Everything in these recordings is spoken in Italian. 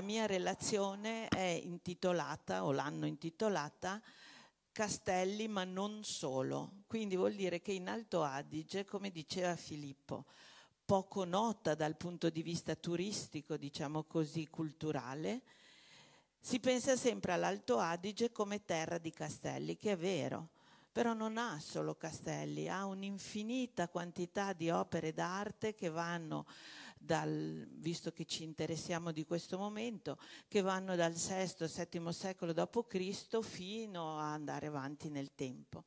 la mia relazione è intitolata, o l'hanno intitolata, Castelli ma non solo. Quindi vuol dire che in Alto Adige, come diceva Filippo, poco nota dal punto di vista turistico, diciamo così, culturale, si pensa sempre all'Alto Adige come terra di castelli, che è vero, però non ha solo castelli, ha un'infinita quantità di opere d'arte che vanno dal, visto che ci interessiamo di questo momento, che vanno dal VI-VII secolo d.C. fino a andare avanti nel tempo.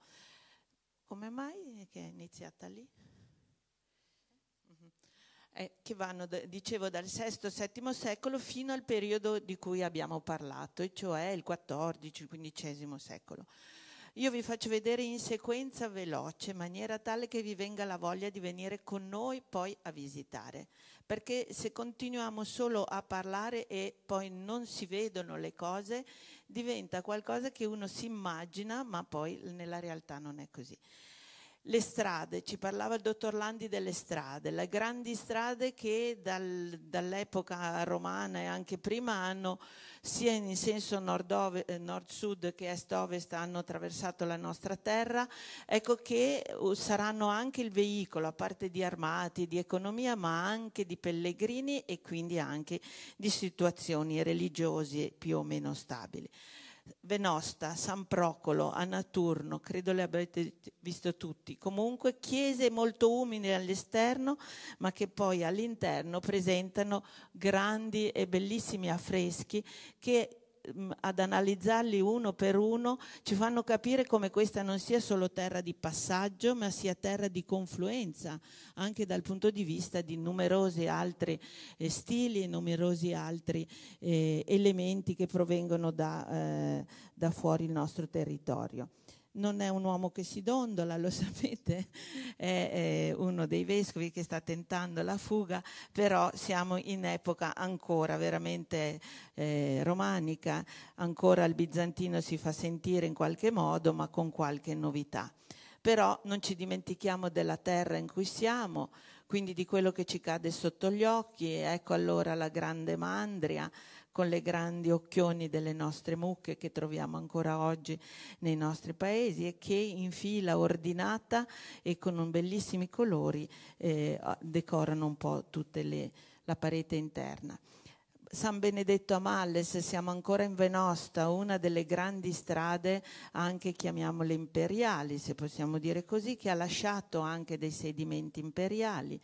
Come mai che è iniziata lì? Eh, che vanno, dicevo, dal VI-VII secolo fino al periodo di cui abbiamo parlato, e cioè il XIV-XV secolo. Io vi faccio vedere in sequenza veloce, in maniera tale che vi venga la voglia di venire con noi poi a visitare perché se continuiamo solo a parlare e poi non si vedono le cose, diventa qualcosa che uno si immagina, ma poi nella realtà non è così. Le strade, ci parlava il dottor Landi delle strade, le grandi strade che dal, dall'epoca romana e anche prima hanno, sia in senso eh, nord-sud che est-ovest, hanno attraversato la nostra terra, ecco che uh, saranno anche il veicolo, a parte di armati, di economia, ma anche di pellegrini e quindi anche di situazioni religiose più o meno stabili. Venosta, San Procolo, Anaturno, credo le abbiate visto tutti. Comunque chiese molto umili all'esterno, ma che poi all'interno presentano grandi e bellissimi affreschi che Mm, ad analizzarli uno per uno ci fanno capire come questa non sia solo terra di passaggio, ma sia terra di confluenza, anche dal punto di vista di numerosi altri eh, stili e numerosi altri eh, elementi che provengono da, eh, da fuori il nostro territorio non è un uomo che si dondola, lo sapete, è, è uno dei vescovi che sta tentando la fuga, però siamo in epoca ancora veramente eh, romanica, ancora il bizantino si fa sentire in qualche modo, ma con qualche novità. Però non ci dimentichiamo della terra in cui siamo, quindi di quello che ci cade sotto gli occhi, ecco allora la grande mandria, con le grandi occhioni delle nostre mucche che troviamo ancora oggi nei nostri paesi e che in fila ordinata e con bellissimi colori eh, decorano un po' tutta la parete interna. San Benedetto a Malles, siamo ancora in Venosta, una delle grandi strade, anche chiamiamole imperiali, se possiamo dire così, che ha lasciato anche dei sedimenti imperiali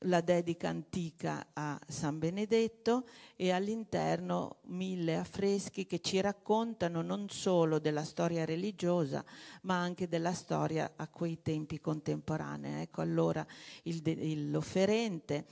la dedica antica a San Benedetto e all'interno mille affreschi che ci raccontano non solo della storia religiosa ma anche della storia a quei tempi contemporanei. Ecco allora l'offerente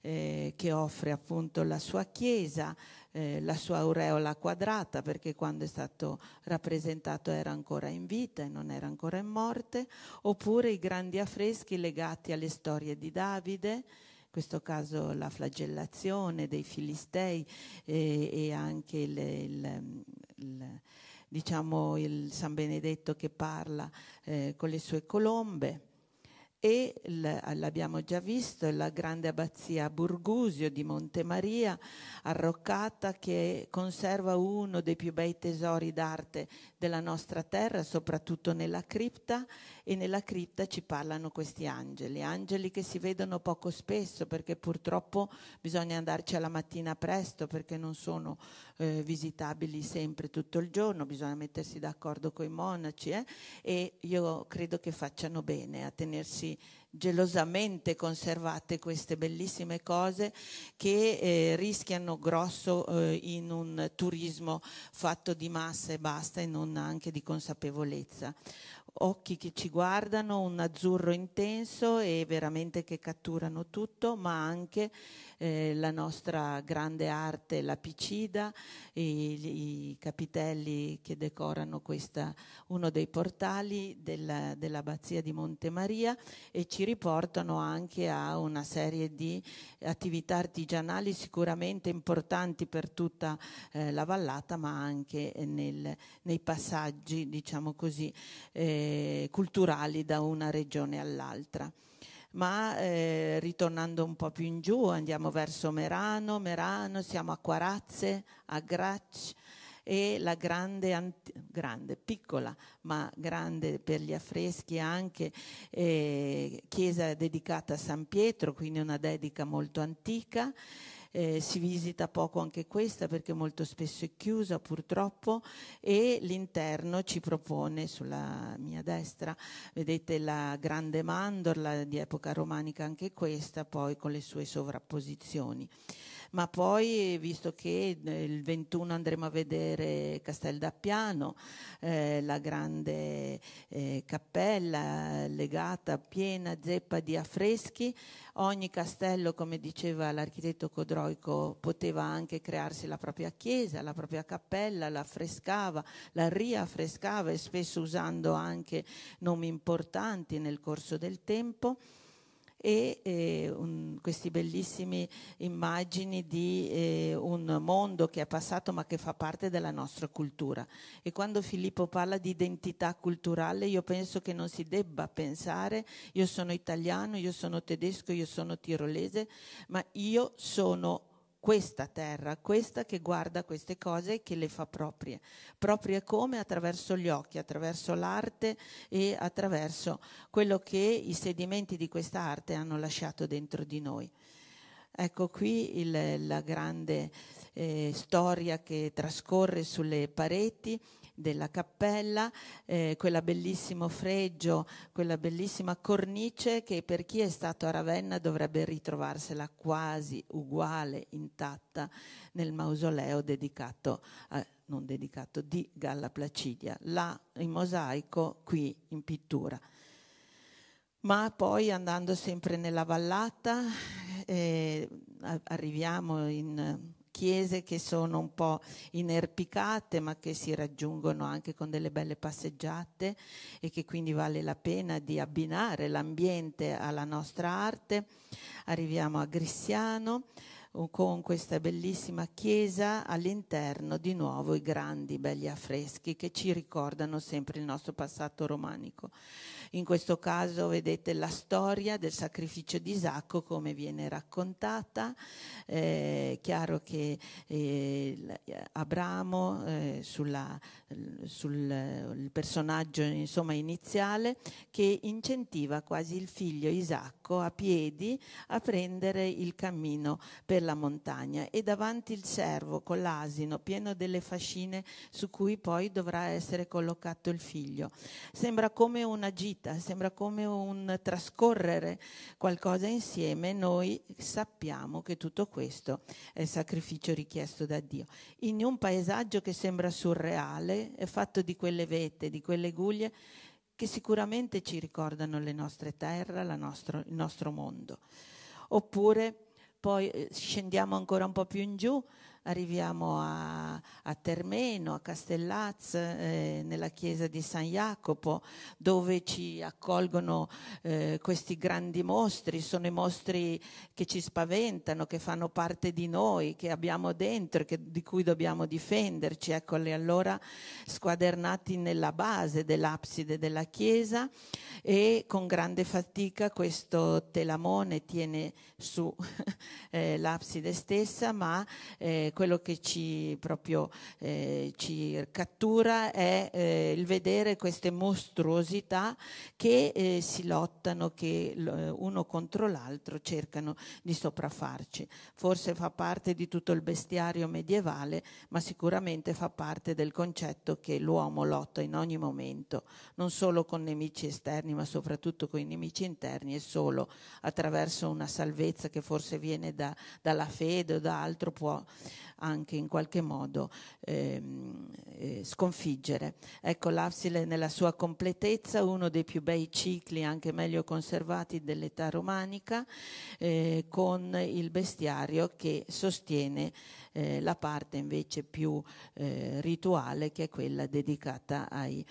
eh, che offre appunto la sua chiesa, eh, la sua aureola quadrata perché quando è stato rappresentato era ancora in vita e non era ancora in morte, oppure i grandi affreschi legati alle storie di Davide, in questo caso la flagellazione dei Filistei e, eh, e anche il, il, il, diciamo il San Benedetto che parla eh, con le sue colombe e l'abbiamo già visto, la grande abbazia Burgusio di Montemaria, arroccata, che conserva uno dei più bei tesori d'arte della nostra terra, soprattutto nella cripta, e nella cripta ci parlano questi angeli, angeli che si vedono poco spesso perché purtroppo bisogna andarci alla mattina presto perché non sono eh, visitabili sempre tutto il giorno, bisogna mettersi d'accordo con i monaci eh? e io credo che facciano bene a tenersi gelosamente conservate queste bellissime cose che eh, rischiano grosso eh, in un turismo fatto di massa e basta e non anche di consapevolezza. Occhi che ci guardano, un azzurro intenso e veramente che catturano tutto, ma anche eh, la nostra grande arte, lapicida, i, i, capitelli che decorano questa, uno dei portali della, dell'abbazia di Monte Maria e ci riportano anche a una serie di attività artigianali sicuramente importanti per tutta eh, la vallata, ma anche nel, nei passaggi, diciamo così, eh, culturali da una regione all'altra ma eh, ritornando un po' più in giù andiamo verso Merano, Merano, siamo a Quarazze, a Gracci e la grande, grande, piccola ma grande per gli affreschi anche eh, chiesa dedicata a San Pietro, quindi una dedica molto antica eh, si visita poco anche questa perché molto spesso è chiusa purtroppo e l'interno ci propone sulla mia destra, vedete la grande mandorla di epoca romanica anche questa, poi con le sue sovrapposizioni ma poi visto che eh, il 21 andremo a vedere Castel d'Appiano, eh, la grande eh, cappella legata piena zeppa di affreschi, ogni castello, come diceva l'architetto Codroico, poteva anche crearsi la propria chiesa, la propria cappella, la affrescava, la riaffrescava e spesso usando anche nomi importanti nel corso del tempo e eh, un, queste bellissime immagini di eh, un mondo che è passato ma che fa parte della nostra cultura. E quando Filippo parla di identità culturale io penso che non si debba pensare io sono italiano, io sono tedesco, io sono tirolese, ma io sono questa terra, questa che guarda queste cose e che le fa proprie. Proprie come? Attraverso gli occhi, attraverso l'arte e attraverso quello che i sedimenti di questa arte hanno lasciato dentro di noi. Ecco qui il, la grande eh, storia che trascorre sulle pareti della cappella, eh, quella bellissimo fregio, quella bellissima cornice che per chi è stato a Ravenna dovrebbe ritrovarsela quasi uguale, intatta, nel mausoleo dedicato a, non dedicato, di Galla Placidia, là in mosaico, qui in pittura. Ma poi andando sempre nella vallata eh, arriviamo in chiese che sono un po' inerpicate ma che si raggiungono anche con delle belle passeggiate e che quindi vale la pena di abbinare l'ambiente alla nostra arte. Arriviamo a Grissiano con questa bellissima chiesa all'interno di nuovo i grandi belli affreschi che ci ricordano sempre il nostro passato romanico. In questo caso vedete la storia del sacrificio di Isacco come viene raccontata. Eh, è chiaro che eh, Abramo eh, sulla, sul personaggio insomma, iniziale che incentiva quasi il figlio Isacco a piedi a prendere il cammino per la montagna e davanti il servo con l'asino pieno delle fascine su cui poi dovrà essere collocato il figlio. Sembra come una gita vita, sembra come un trascorrere qualcosa insieme, noi sappiamo che tutto questo è il sacrificio richiesto da Dio. In un paesaggio che sembra surreale, è fatto di quelle vette, di quelle guglie, che sicuramente ci ricordano le nostre terre, nostro, il nostro mondo. Oppure poi eh, scendiamo ancora un po' più in giù, arriviamo a, a Termeno, a Castellaz, eh, nella chiesa di San Jacopo, dove ci accolgono eh, questi grandi mostri, sono i mostri che ci spaventano, che fanno parte di noi, che abbiamo dentro, che, di cui dobbiamo difenderci. Eccoli allora squadernati nella base dell'abside della chiesa e con grande fatica questo telamone tiene su eh, l'abside stessa, ma eh, quello che ci, proprio, eh, ci cattura è eh, il vedere queste mostruosità che eh, si lottano, che eh, uno contro l'altro cercano di sopraffarci. Forse fa parte di tutto il bestiario medievale, ma sicuramente fa parte del concetto che l'uomo lotta in ogni momento, non solo con nemici esterni, ma soprattutto con i nemici interni e solo attraverso una salvezza che forse viene da, dalla fede o da altro può anche in qualche modo ehm, eh, sconfiggere. Ecco, l'Apsile nella sua completezza, uno dei più bei cicli, anche meglio conservati, dell'età romanica, eh, con il bestiario che sostiene eh, la parte invece più eh, rituale, che è quella dedicata ai,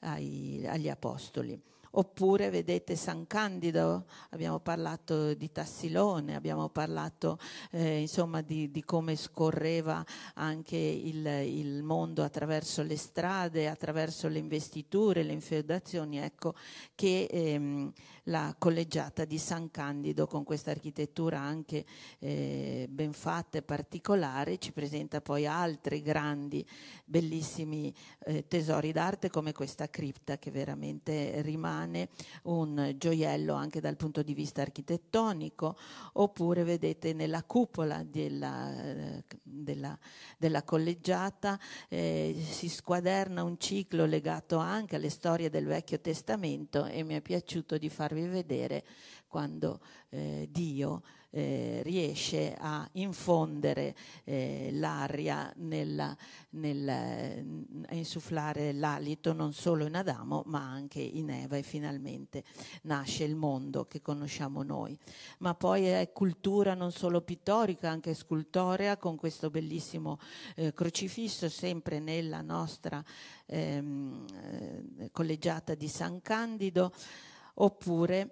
ai, agli apostoli. Oppure vedete San Candido, abbiamo parlato di Tassilone, abbiamo parlato eh, insomma di, di, come scorreva anche il, il, mondo attraverso le strade, attraverso le investiture, le infeudazioni, ecco che ehm, la collegiata di San Candido con questa architettura anche eh, ben fatta e particolare ci presenta poi altri grandi, bellissimi eh, tesori d'arte come questa cripta che veramente rimane romane, un gioiello anche dal punto di vista architettonico, oppure vedete nella cupola della, della, della collegiata eh, si squaderna un ciclo legato anche alle storie del Vecchio Testamento e mi è piaciuto di farvi vedere quando eh, Dio eh, riesce a infondere eh, l'aria, nella, nel, eh, a insufflare l'alito non solo in Adamo ma anche in Eva e finalmente nasce il mondo che conosciamo noi. Ma poi è cultura non solo pittorica, anche scultorea, con questo bellissimo eh, crocifisso sempre nella nostra ehm, eh, collegiata di San Candido, oppure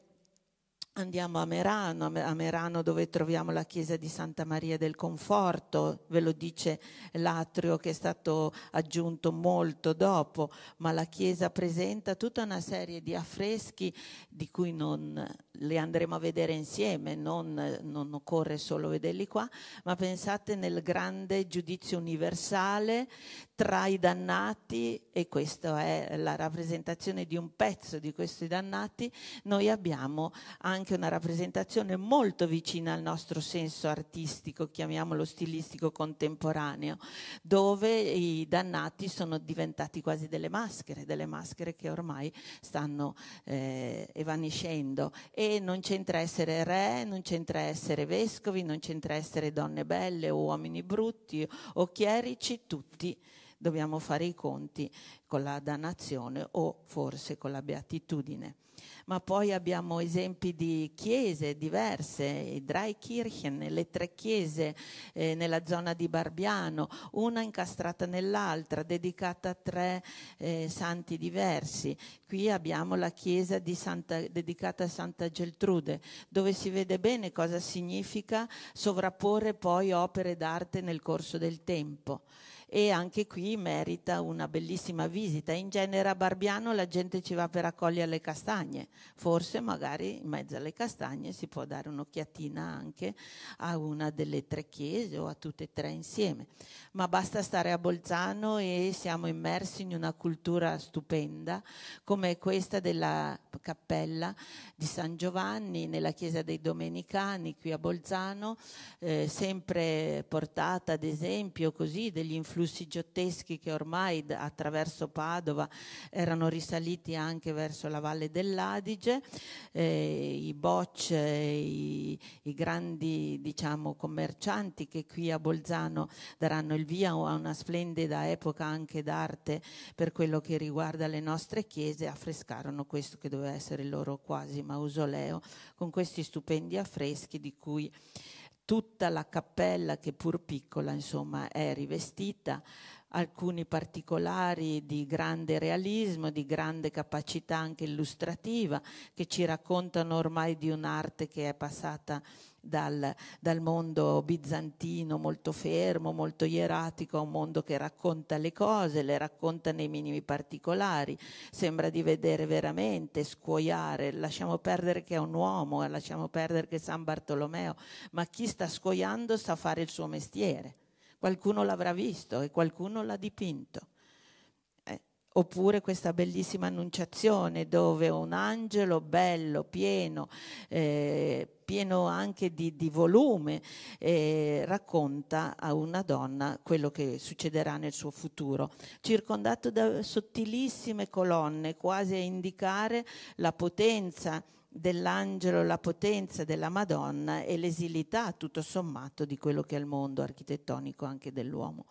Andiamo a Merano, a Merano dove troviamo la chiesa di Santa Maria del Conforto, ve lo dice l'atrio che è stato aggiunto molto dopo, ma la chiesa presenta tutta una serie di affreschi di cui non li andremo a vedere insieme, non, non occorre solo vederli qua, ma pensate nel grande giudizio universale tra i dannati, e questa è la rappresentazione di un pezzo di questi dannati, noi abbiamo anche anche una rappresentazione molto vicina al nostro senso artistico, chiamiamolo stilistico contemporaneo, dove i dannati sono diventati quasi delle maschere, delle maschere che ormai stanno eh, evanescendo e non c'entra essere re, non c'entra essere vescovi, non c'entra essere donne belle o uomini brutti o chierici, tutti dobbiamo fare i conti con la dannazione o forse con la beatitudine ma poi abbiamo esempi di chiese diverse, i Dreikirchen, le tre chiese eh, nella zona di Barbiano, una incastrata nell'altra, dedicata a tre eh, santi diversi. Qui abbiamo la chiesa di Santa, dedicata a Santa Geltrude, dove si vede bene cosa significa sovrapporre poi opere d'arte nel corso del tempo e anche qui merita una bellissima visita. In genere a Barbiano la gente ci va per accogliere le castagne, forse magari in mezzo alle castagne si può dare un'occhiatina anche a una delle tre chiese o a tutte e tre insieme. Ma basta stare a Bolzano e siamo immersi in una cultura stupenda come questa della cappella di San Giovanni nella chiesa dei Domenicani qui a Bolzano, eh, sempre portata ad esempio così degli influenti flussi giotteschi che ormai attraverso Padova erano risaliti anche verso la valle dell'Adige, eh, i bocce, i, i grandi diciamo, commercianti che qui a Bolzano daranno il via a una splendida epoca anche d'arte per quello che riguarda le nostre chiese, affrescarono questo che doveva essere il loro quasi mausoleo con questi stupendi affreschi di cui tutta la cappella che pur piccola insomma è rivestita alcuni particolari di grande realismo, di grande capacità anche illustrativa, che ci raccontano ormai di un'arte che è passata dal, dal, mondo bizantino molto fermo, molto ieratico, a un mondo che racconta le cose, le racconta nei minimi particolari. Sembra di vedere veramente scuoiare, lasciamo perdere che è un uomo, eh, lasciamo perdere che è San Bartolomeo, ma chi sta scuoiando sa fare il suo mestiere qualcuno l'avrà visto e qualcuno l'ha dipinto. Eh, oppure questa bellissima annunciazione dove un angelo bello, pieno, eh, pieno anche di, di volume, eh, racconta a una donna quello che succederà nel suo futuro, circondato da sottilissime colonne, quasi a indicare la potenza dell'angelo, la potenza della Madonna e l'esilità tutto sommato di quello che è il mondo architettonico anche dell'uomo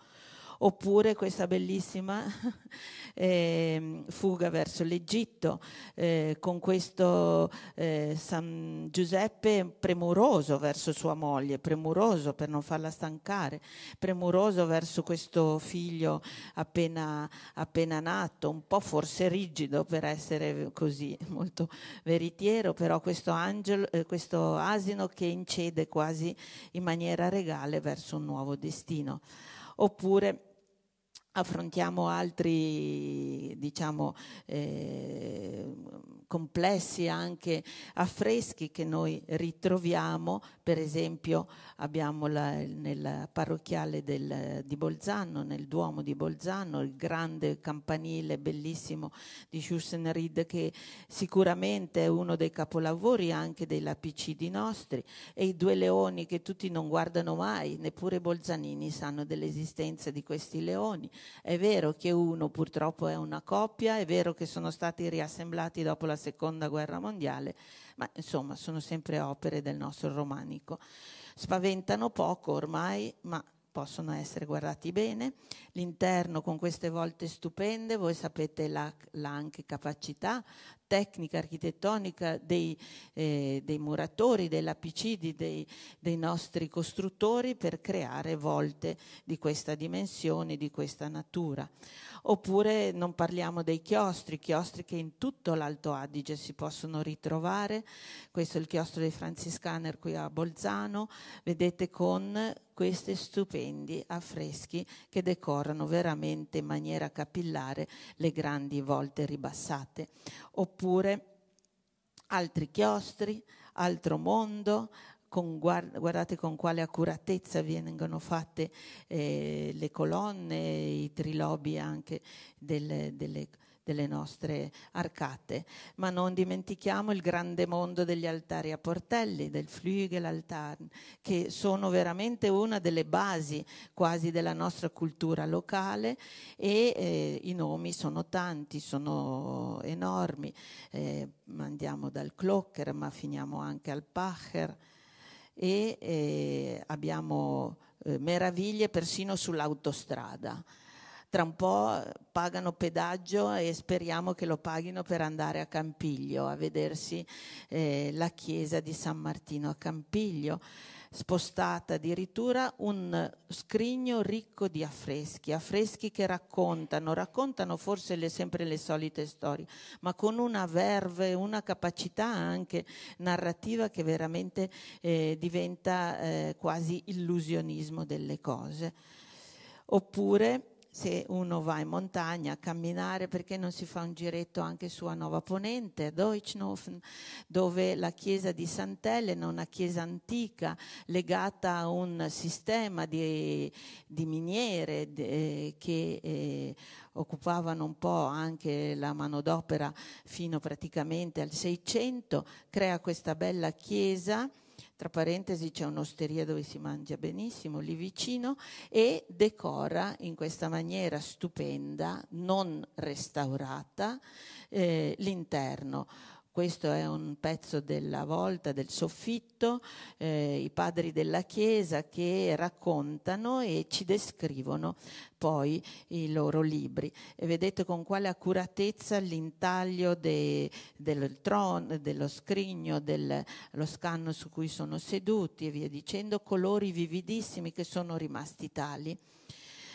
oppure questa bellissima eh, fuga verso l'Egitto eh, con questo eh, San Giuseppe premuroso verso sua moglie, premuroso per non farla stancare, premuroso verso questo figlio appena, appena nato, un po' forse rigido per essere così molto veritiero, però questo, angelo, eh, questo asino che incede quasi in maniera regale verso un nuovo destino. Oppure affrontiamo altri diciamo, eh, complessi anche affreschi che noi ritroviamo per esempio abbiamo la, nel parrocchiale del, di Bolzano nel Duomo di Bolzano il grande campanile bellissimo di Schussenried che sicuramente è uno dei capolavori anche dei lapicidi nostri e i due leoni che tutti non guardano mai neppure i bolzanini sanno dell'esistenza di questi leoni è vero che uno purtroppo è una coppia, è vero che sono stati riassemblati dopo la seconda guerra mondiale, ma insomma sono sempre opere del nostro romanico. Spaventano poco ormai, ma possono essere guardati bene. L'interno con queste volte stupende, voi sapete la, la anche capacità tecnica architettonica dei, eh, dei muratori, dei lapicidi, dei, dei nostri costruttori per creare volte di questa dimensione, di questa natura. Oppure non parliamo dei chiostri, chiostri che in tutto l'Alto Adige si possono ritrovare, questo è il chiostro dei Franciscaner qui a Bolzano, vedete con questi stupendi affreschi che decorano veramente in maniera capillare le grandi volte ribassate. Oppure oppure altri chiostri, altro mondo, con, guardate con quale accuratezza vengono fatte eh, le colonne, i trilobi anche delle, delle delle nostre arcate. Ma non dimentichiamo il grande mondo degli altari a portelli, del Flügelaltar, che sono veramente una delle basi quasi della nostra cultura locale e eh, i nomi sono tanti, sono enormi. Eh, andiamo dal Clocker, ma finiamo anche al Pacher e eh, abbiamo eh, meraviglie persino sull'autostrada tra un po' pagano pedaggio e speriamo che lo paghino per andare a Campiglio a vedersi eh, la chiesa di San Martino a Campiglio spostata addirittura un scrigno ricco di affreschi, affreschi che raccontano, raccontano forse le, sempre le solite storie, ma con una verve, una capacità anche narrativa che veramente eh, diventa eh, quasi illusionismo delle cose. Oppure se uno va in montagna a camminare, perché non si fa un giretto anche su a Nova Ponente, Deutschnofen, dove la chiesa di Sant'Elena è una chiesa antica legata a un sistema di, di miniere de, che eh, occupavano un po' anche la manodopera fino praticamente al 600, crea questa bella chiesa tra parentesi c'è un'osteria dove si mangia benissimo lì vicino e decora in questa maniera stupenda, non restaurata, eh, l'interno. Questo è un pezzo della volta del soffitto, eh, i padri della Chiesa che raccontano e ci descrivono poi i loro libri. E vedete con quale accuratezza l'intaglio de, del trono, dello scrigno, dello scanno su cui sono seduti e via dicendo, colori vividissimi che sono rimasti tali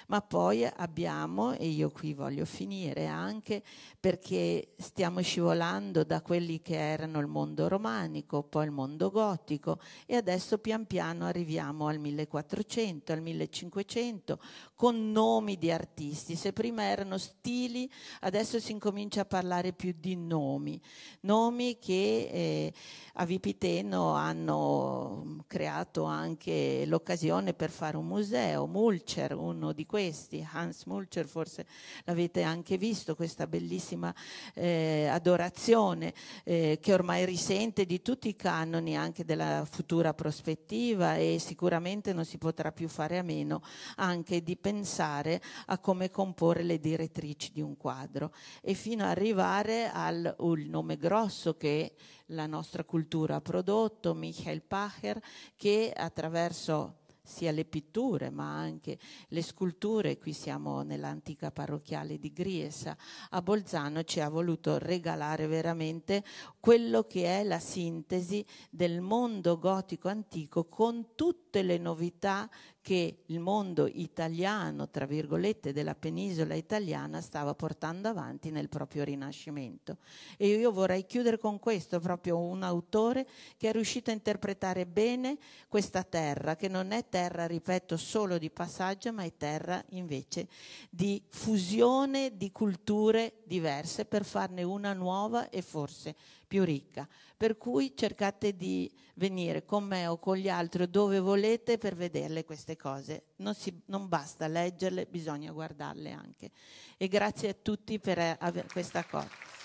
ma poi abbiamo, e io qui voglio finire anche, perché stiamo scivolando da quelli che erano il mondo romanico, poi il mondo gotico e adesso pian piano arriviamo al 1400, al 1500, con nomi di artisti. Se prima erano stili, adesso si incomincia a parlare più di nomi, nomi che eh, a Vipiteno hanno creato anche l'occasione per fare un museo, Mulcher, uno di questi questi, Hans Mulcher forse l'avete anche visto, questa bellissima eh, adorazione eh, che ormai risente di tutti i canoni anche della futura prospettiva e sicuramente non si potrà più fare a meno anche di pensare a come comporre le direttrici di un quadro e fino ad arrivare al nome grosso che la nostra cultura ha prodotto, Michael Pacher, che attraverso sia le pitture ma anche le sculture, qui siamo nell'antica parrocchiale di Griesa, a Bolzano ci ha voluto regalare veramente quello che è la sintesi del mondo gotico antico con tutte le novità che il mondo italiano, tra virgolette, della penisola italiana stava portando avanti nel proprio rinascimento. E io vorrei chiudere con questo, proprio un autore che è riuscito a interpretare bene questa terra, che non è terra, ripeto, solo di passaggio, ma è terra invece di fusione di culture diverse per farne una nuova e forse più ricca. Per cui cercate di venire con me o con gli altri dove volete per vederle queste cose. Non, si, non basta leggerle, bisogna guardarle anche. E grazie a tutti per eh, aver questa cosa.